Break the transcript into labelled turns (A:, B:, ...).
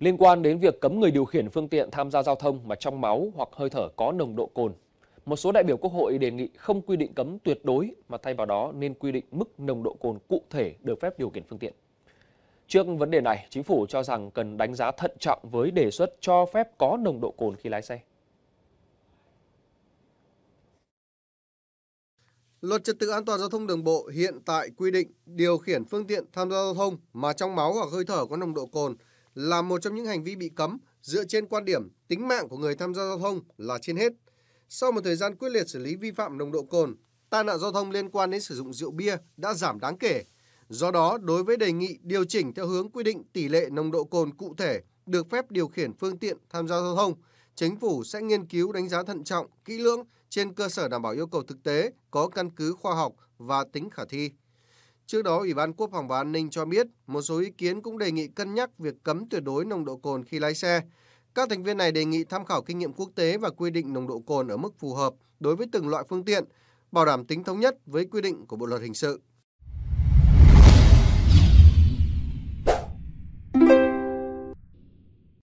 A: liên quan đến việc cấm người điều khiển phương tiện tham gia giao thông mà trong máu hoặc hơi thở có nồng độ cồn. Một số đại biểu Quốc hội đề nghị không quy định cấm tuyệt đối mà thay vào đó nên quy định mức nồng độ cồn cụ thể được phép điều khiển phương tiện. Trước vấn đề này, chính phủ cho rằng cần đánh giá thận trọng với đề xuất cho phép có nồng độ cồn khi lái xe.
B: Luật trật tự an toàn giao thông đường bộ hiện tại quy định điều khiển phương tiện tham gia giao thông mà trong máu hoặc hơi thở có nồng độ cồn – là một trong những hành vi bị cấm dựa trên quan điểm tính mạng của người tham gia giao thông là trên hết. Sau một thời gian quyết liệt xử lý vi phạm nồng độ cồn, tai nạn giao thông liên quan đến sử dụng rượu bia đã giảm đáng kể. Do đó, đối với đề nghị điều chỉnh theo hướng quy định tỷ lệ nồng độ cồn cụ thể được phép điều khiển phương tiện tham gia giao thông, chính phủ sẽ nghiên cứu đánh giá thận trọng, kỹ lưỡng trên cơ sở đảm bảo yêu cầu thực tế, có căn cứ khoa học và tính khả thi. Trước đó, Ủy ban Quốc phòng và An ninh cho biết một số ý kiến cũng đề nghị cân nhắc việc cấm tuyệt đối nồng độ cồn khi lái xe. Các thành viên này đề nghị tham khảo kinh nghiệm quốc tế và quy định nồng độ cồn ở mức phù hợp đối với từng loại phương tiện, bảo đảm tính thống nhất với quy định của Bộ luật hình sự.